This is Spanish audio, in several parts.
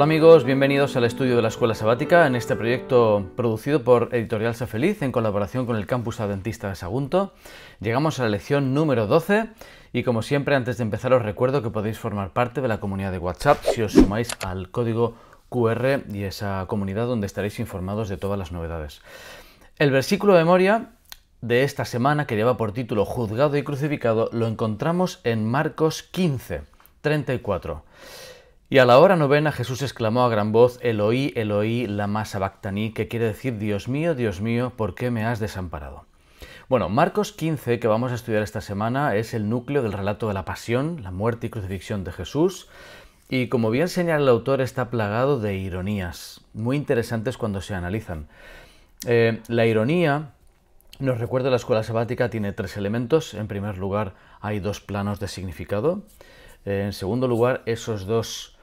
Hola amigos, bienvenidos al estudio de la Escuela Sabática en este proyecto producido por Editorial Safeliz en colaboración con el Campus Adventista de Sagunto. Llegamos a la lección número 12 y como siempre antes de empezar os recuerdo que podéis formar parte de la comunidad de WhatsApp si os sumáis al código QR y esa comunidad donde estaréis informados de todas las novedades. El versículo de memoria de esta semana que lleva por título Juzgado y crucificado lo encontramos en Marcos 15, 34. Y a la hora novena Jesús exclamó a gran voz, Eloí, Eloí, masa sabactaní, que quiere decir, Dios mío, Dios mío, ¿por qué me has desamparado? Bueno, Marcos 15, que vamos a estudiar esta semana, es el núcleo del relato de la pasión, la muerte y crucifixión de Jesús, y como bien señala el autor, está plagado de ironías, muy interesantes cuando se analizan. Eh, la ironía, nos recuerda la escuela sabática, tiene tres elementos. En primer lugar, hay dos planos de significado. En segundo lugar, esos dos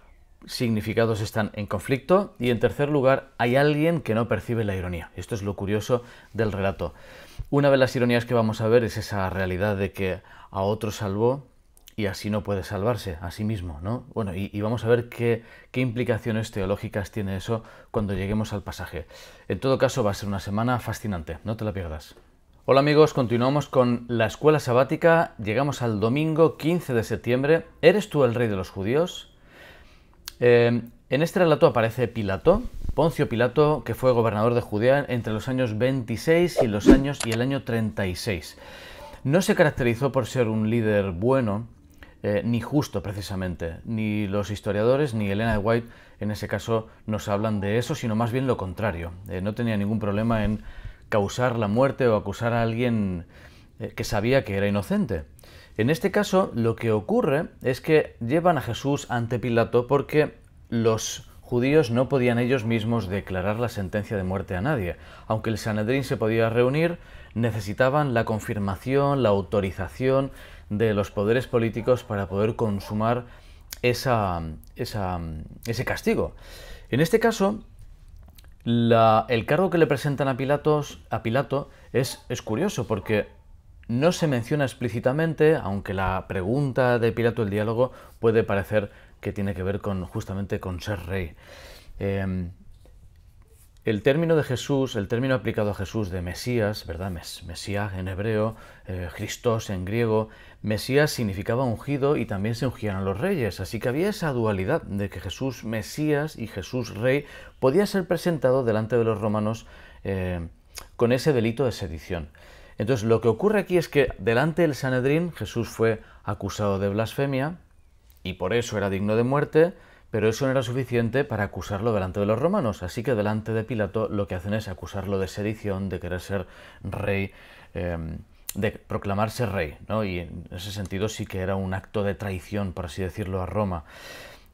significados están en conflicto y en tercer lugar hay alguien que no percibe la ironía. Esto es lo curioso del relato. Una de las ironías que vamos a ver es esa realidad de que a otro salvó y así no puede salvarse a sí mismo, ¿no? Bueno, y, vamos a ver qué, qué, implicaciones teológicas tiene eso cuando lleguemos al pasaje. En todo caso, va a ser una semana fascinante, no te la pierdas. Hola amigos, continuamos con la escuela sabática, llegamos al domingo 15 de septiembre. ¿Eres tú el rey de los judíos? Em, en este relato aparece Pilato, Poncio Pilato, que fue gobernador de Judea entre los años 26 y, los años, y el año 36. No se caracterizó por ser un líder bueno, eh, ni justo precisamente. Ni los historiadores ni Elena de White en ese caso nos hablan de eso, sino más bien lo contrario. Eh, no tenía ningún problema en causar la muerte o acusar a alguien eh, que sabía que era inocente. En este caso, lo que ocurre es que llevan a Jesús ante Pilato porque los judíos no podían ellos mismos declarar la sentencia de muerte a nadie. Aunque el Sanedrín se podía reunir, necesitaban la confirmación, la autorización de los poderes políticos para poder consumar ese castigo. En este caso, el cargo que le presentan a, Pilatos, a Pilato es, es curioso porque no se menciona explícitamente, aunque la pregunta de Pilato, del diálogo, puede parecer que tiene que ver con justamente con ser rey. Em, el término de Jesús, el término aplicado a Jesús de Mesías, ¿verdad? Mesías en hebreo, eh, Cristos en griego, Mesías significaba ungido y también se ungían a los reyes, así que había esa dualidad de que Jesús Mesías y Jesús Rey podía ser presentado delante de los romanos eh, con ese delito de sedición. Entonces, lo que ocurre aquí es que delante del Sanedrín Jesús fue acusado de blasfemia y por eso era digno de muerte, pero eso no era suficiente para acusarlo delante de los romanos. Así que delante de Pilato lo que hacen es acusarlo de sedición, de querer ser rey, em, de proclamarse rey. ¿no? Y en ese sentido sí que era un acto de traición, por así decirlo, a Roma.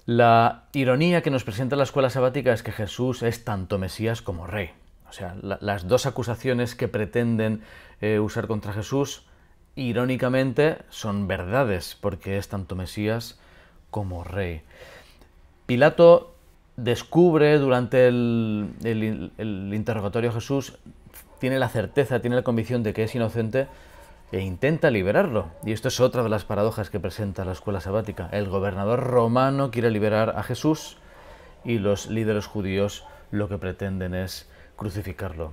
La ironía que nos presenta la escuela sabática es que Jesús es tanto Mesías como rey. O sea, las dos acusaciones que pretenden eh, usar contra Jesús, irónicamente, son verdades, porque es tanto Mesías como rey. Pilato descubre durante el, el interrogatorio a Jesús, tiene la certeza, tiene la convicción de que es inocente, e intenta liberarlo. Y esto es otra de las paradojas que presenta la escuela sabática. El gobernador romano quiere liberar a Jesús y los líderes judíos lo que pretenden es crucificarlo.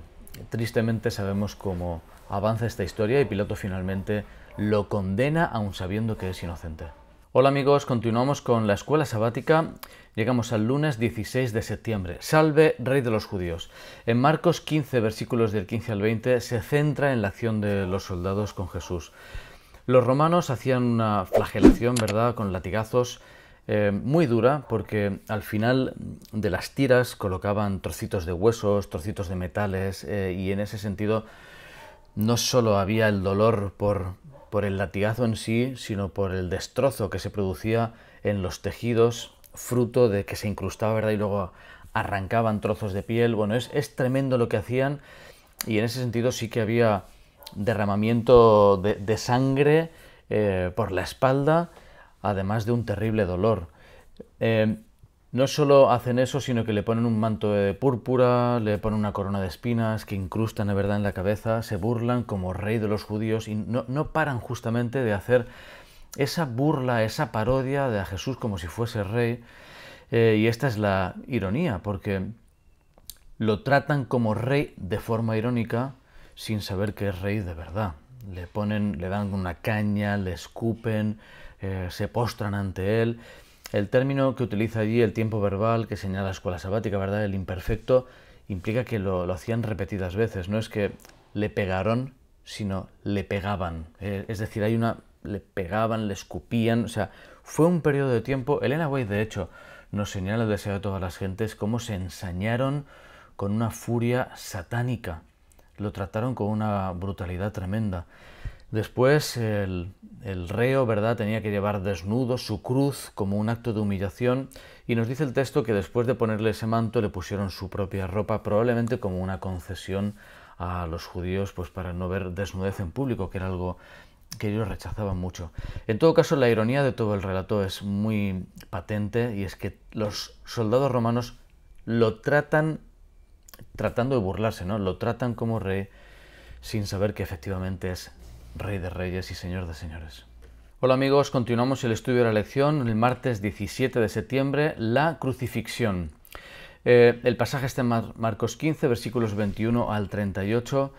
Tristemente sabemos cómo avanza esta historia y Pilato finalmente lo condena aun sabiendo que es inocente. Hola amigos, continuamos con la escuela sabática. Llegamos al lunes 16 de septiembre. Salve, Rey de los Judíos. En Marcos 15, versículos del 15 al 20, se centra en la acción de los soldados con Jesús. Los romanos hacían una flagelación, ¿verdad?, con latigazos eh, muy dura porque al final de las tiras colocaban trocitos de huesos, trocitos de metales eh, y en ese sentido no solo había el dolor por, por el latigazo en sí, sino por el destrozo que se producía en los tejidos, fruto de que se incrustaba, ¿verdad? Y luego arrancaban trozos de piel. Bueno, es, tremendo lo que hacían y en ese sentido sí que había derramamiento de, sangre eh, por la espalda además de un terrible dolor. Eh, no solo hacen eso, sino que le ponen un manto de púrpura, le ponen una corona de espinas que incrustan de verdad en la cabeza, se burlan como rey de los judíos y no, paran justamente de hacer esa burla, esa parodia de a Jesús como si fuese rey. Eh, y esta es la ironía, porque lo tratan como rey de forma irónica sin saber que es rey de verdad. Le ponen, le dan una caña, le escupen, eh, se postran ante él. El término que utiliza allí, el tiempo verbal que señala la escuela sabática, ¿verdad? El imperfecto, implica que lo, hacían repetidas veces, no es que le pegaron, sino le pegaban. Eh, es decir, hay una. le pegaban, le escupían, o sea, fue un periodo de tiempo. Elena White, de hecho, nos señala el deseo de todas las gentes cómo se ensañaron con una furia satánica. Lo trataron con una brutalidad tremenda. Después el, reo, ¿verdad?, tenía que llevar desnudo su cruz como un acto de humillación y nos dice el texto que después de ponerle ese manto le pusieron su propia ropa, probablemente como una concesión a los judíos pues para no ver desnudez en público, que era algo que ellos rechazaban mucho. En todo caso, la ironía de todo el relato es muy patente y es que los soldados romanos lo tratan tratando de burlarse, ¿no? Lo tratan como rey sin saber que efectivamente es Rey de Reyes y Señor de Señores. Hola amigos, continuamos el estudio de la lección el martes 17 de septiembre, la crucifixión. Eh, el pasaje está en Marcos 15, versículos 21 al 38.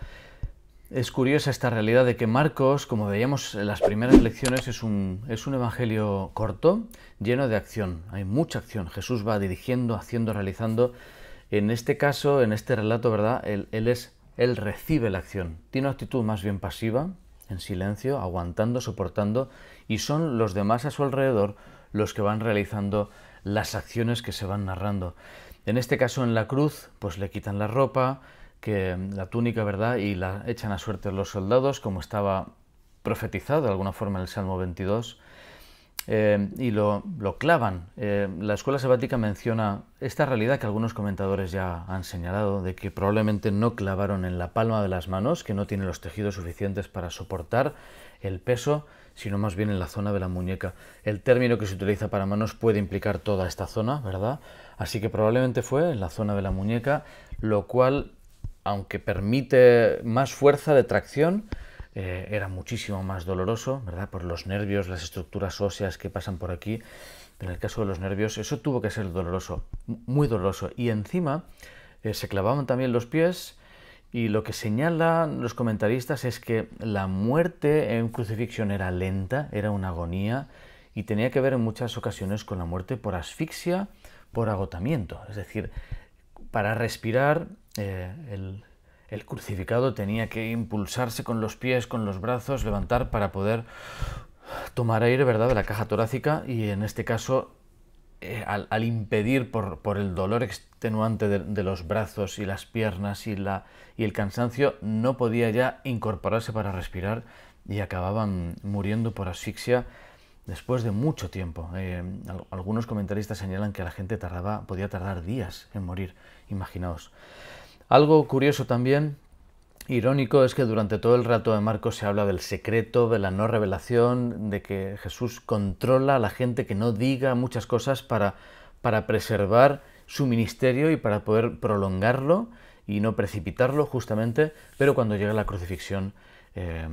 Es curiosa esta realidad de que Marcos, como veíamos en las primeras lecciones, es un, es un evangelio corto, lleno de acción. Hay mucha acción. Jesús va dirigiendo, haciendo, realizando. En este caso, en este relato, ¿verdad? Él, es, él recibe la acción. Tiene una actitud más bien pasiva, en silencio, aguantando, soportando, y son los demás a su alrededor los que van realizando las acciones que se van narrando. En este caso, en la cruz, pues le quitan la ropa, que la túnica, ¿verdad? Y la echan a suerte los soldados, como estaba profetizado de alguna forma en el Salmo 22. Eh, y lo, clavan. Eh, la escuela sabática menciona esta realidad que algunos comentadores ya han señalado, de que probablemente no clavaron en la palma de las manos, que no tiene los tejidos suficientes para soportar el peso, sino más bien en la zona de la muñeca. El término que se utiliza para manos puede implicar toda esta zona, ¿verdad? Así que probablemente fue en la zona de la muñeca, lo cual, aunque permite más fuerza de tracción, eh, era muchísimo más doloroso, ¿verdad? Por los nervios, las estructuras óseas que pasan por aquí. en el caso de los nervios, eso tuvo que ser doloroso, muy doloroso. Y encima eh, se clavaban también los pies. Y lo que señalan los comentaristas es que la muerte en crucifixión era lenta, era una agonía y tenía que ver en muchas ocasiones con la muerte por asfixia, por agotamiento. Es decir, para respirar eh, el, el crucificado tenía que impulsarse con los pies, con los brazos, levantar para poder tomar aire, ¿verdad?, de la caja torácica y en este caso eh, al, impedir por, el dolor extenuante de, los brazos y las piernas y, la, y el cansancio, no podía ya incorporarse para respirar y acababan muriendo por asfixia después de mucho tiempo. Eh, algunos comentaristas señalan que la gente tardaba, podía tardar días en morir, imaginaos. Algo curioso también, irónico, es que durante todo el rato de Marcos se habla del secreto, de la no revelación, de que Jesús controla a la gente que no diga muchas cosas para, preservar su ministerio y para poder prolongarlo y no precipitarlo justamente, pero cuando llega la crucifixión eh,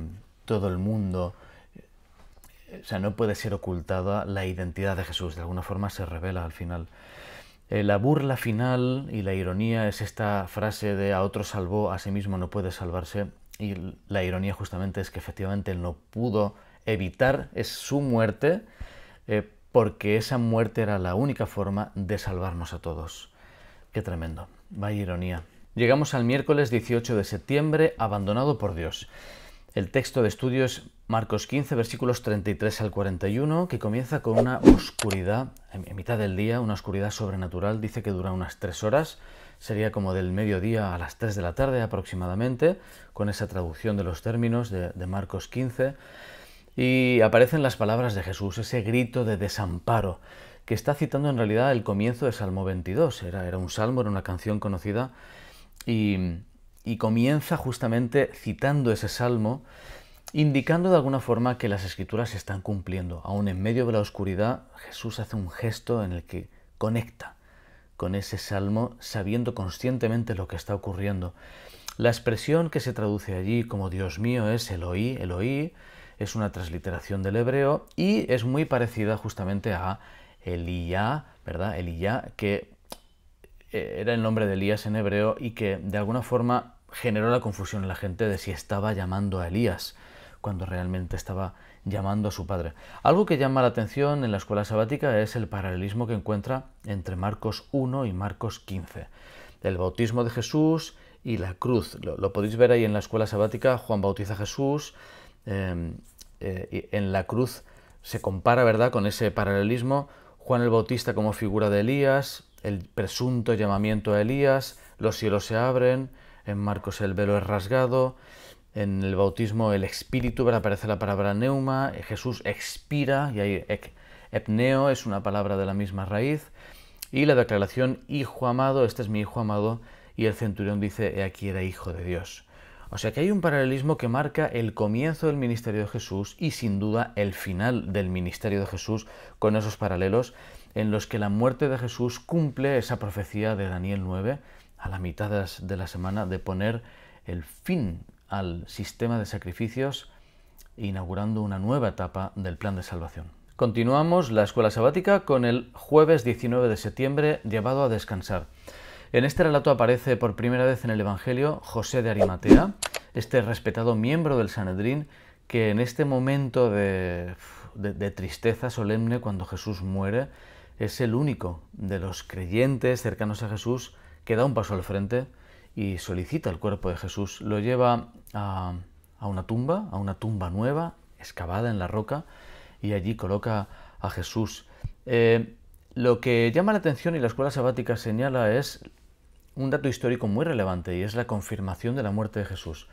todo el mundo, eh, o sea, no puede ser ocultada la identidad de Jesús, de alguna forma se revela al final. Eh, la burla final y la ironía es esta frase de a otro salvó, a sí mismo no puede salvarse. Y la ironía justamente es que efectivamente no pudo evitar es su muerte, eh, porque esa muerte era la única forma de salvarnos a todos. Qué tremendo. Vaya ironía. Llegamos al miércoles 18 de septiembre, abandonado por Dios. El texto de estudio es Marcos 15, versículos 33 al 41, que comienza con una oscuridad en mitad del día, una oscuridad sobrenatural, dice que dura unas tres horas, sería como del mediodía a las 3 de la tarde aproximadamente, con esa traducción de los términos de, Marcos 15, y aparecen las palabras de Jesús, ese grito de desamparo, que está citando en realidad el comienzo de Salmo 22, era, era un salmo, era una canción conocida, y, y comienza justamente citando ese salmo indicando de alguna forma que las escrituras se están cumpliendo. Aún en medio de la oscuridad, Jesús hace un gesto en el que conecta con ese salmo sabiendo conscientemente lo que está ocurriendo. La expresión que se traduce allí como Dios mío es Eloí, Eloí, es una transliteración del hebreo y es muy parecida justamente a Elíá, ¿verdad? Elías, que eh, era el nombre de Elías en hebreo y que de alguna forma generó la confusión en la gente de si estaba llamando a Elías cuando realmente estaba llamando a su padre. Algo que llama la atención en la escuela sabática es el paralelismo que encuentra entre Marcos 1 y Marcos 15. El bautismo de Jesús y la cruz. Lo, podéis ver ahí en la escuela sabática, Juan bautiza a Jesús, em, eh, en la cruz se compara, ¿verdad?, con ese paralelismo. Juan el Bautista como figura de Elías, el presunto llamamiento a Elías, los cielos se abren, en Marcos el velo es rasgado, en el bautismo el espíritu, aparece la palabra neuma, eh, Jesús expira, y ahí epneo es una palabra de la misma raíz, y la declaración hijo amado, este es mi hijo amado, y el centurión dice, he aquí era hijo de Dios. O sea que hay un paralelismo que marca el comienzo del ministerio de Jesús y sin duda el final del ministerio de Jesús con esos paralelos en los que la muerte de Jesús cumple esa profecía de Daniel 9 a la mitad de la semana de poner el fin al sistema de sacrificios, inaugurando una nueva etapa del plan de salvación. Continuamos la escuela sabática con el jueves 19 de septiembre llevado a descansar. En este relato aparece por primera vez en el Evangelio José de Arimatea, este respetado miembro del Sanedrín, que en este momento de, tristeza solemne cuando Jesús muere, es el único de los creyentes cercanos a Jesús que da un paso al frente y solicita el cuerpo de Jesús. Lo lleva a, una tumba, a una tumba nueva, excavada en la roca, y allí coloca a Jesús. Eh, lo que llama la atención y la escuela sabática señala es un dato histórico muy relevante y es la confirmación de la muerte de Jesús.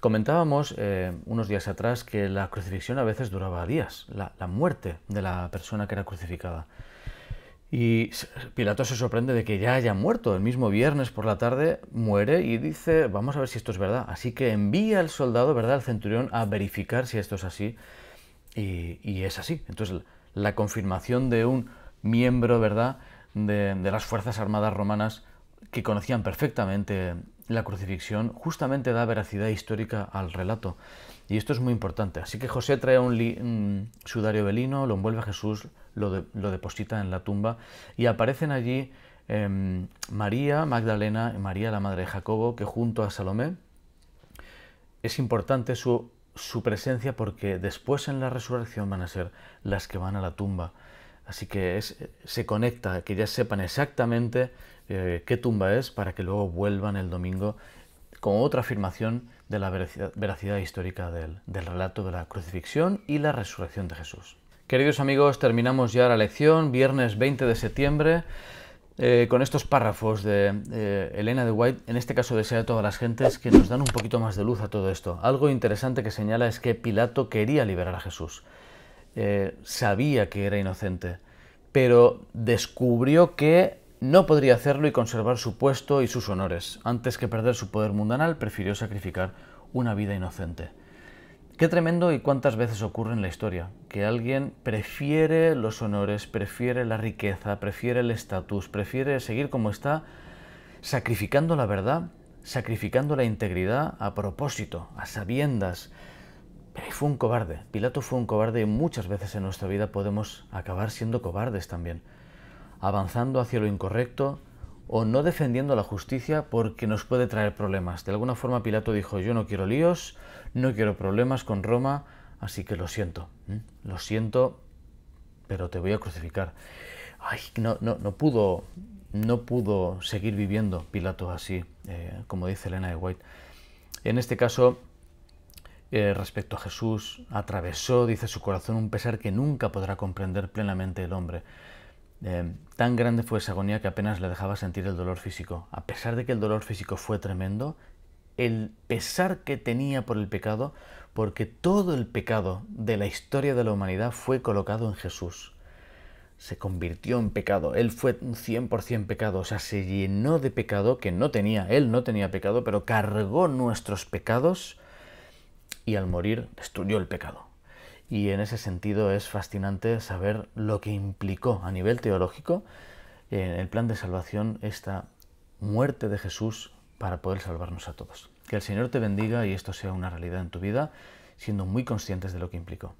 Comentábamos eh, unos días atrás que la crucifixión a veces duraba días, la muerte de la persona que era crucificada. Y Pilato se sorprende de que ya haya muerto. El mismo viernes por la tarde muere y dice, vamos a ver si esto es verdad. Así que envía al soldado, ¿verdad?, al centurión a verificar si esto es así. Y, es así. Entonces, la confirmación de un miembro, ¿verdad?, de, de las Fuerzas Armadas Romanas que conocían perfectamente la crucifixión justamente da veracidad histórica al relato. Y esto es muy importante. Así que José trae un, un sudario velino, lo envuelve a Jesús, lo, deposita en la tumba y aparecen allí em, María Magdalena y María la madre de Jacobo, que junto a Salomé es importante su presencia porque después en la resurrección van a ser las que van a la tumba. Así que se conecta, que ya sepan exactamente eh, qué tumba es para que luego vuelvan el domingo con otra afirmación de la veracidad, histórica del, relato de la crucifixión y la resurrección de Jesús. Queridos amigos, terminamos ya la lección, viernes 20 de septiembre. Eh, con estos párrafos de eh, Elena de White, en este caso desea a todas las gentes, que nos dan un poquito más de luz a todo esto. Algo interesante que señala es que Pilato quería liberar a Jesús. Eh, sabía que era inocente, pero descubrió que no podría hacerlo y conservar su puesto y sus honores. Antes que perder su poder mundanal, prefirió sacrificar una vida inocente. Qué tremendo y cuántas veces ocurre en la historia, que alguien prefiere los honores, prefiere la riqueza, prefiere el estatus, prefiere seguir como está, sacrificando la verdad, sacrificando la integridad a propósito, a sabiendas, pero fue un cobarde. Pilato fue un cobarde y muchas veces en nuestra vida podemos acabar siendo cobardes también, avanzando hacia lo incorrecto o no defendiendo la justicia porque nos puede traer problemas. De alguna forma Pilato dijo, yo no quiero líos, no quiero problemas con Roma, así que lo siento, lo siento, pero te voy a crucificar. Ay, no, no, no pudo, no pudo seguir viviendo Pilato así, eh, como dice Elena de White. En este caso, eh, respecto a Jesús atravesó, dice su corazón, un pesar que nunca podrá comprender plenamente el hombre. Eh, tan grande fue esa agonía que apenas le dejaba sentir el dolor físico. A pesar de que el dolor físico fue tremendo, el pesar que tenía por el pecado, porque todo el pecado de la historia de la humanidad fue colocado en Jesús. Se convirtió en pecado, él fue un 100% pecado, o sea, se llenó de pecado que no tenía, él no tenía pecado, pero cargó nuestros pecados y al morir destruyó el pecado. Y en ese sentido es fascinante saber lo que implicó a nivel teológico en el plan de salvación esta muerte de Jesús para poder salvarnos a todos. Que el Señor te bendiga y esto sea una realidad en tu vida, siendo muy conscientes de lo que implicó.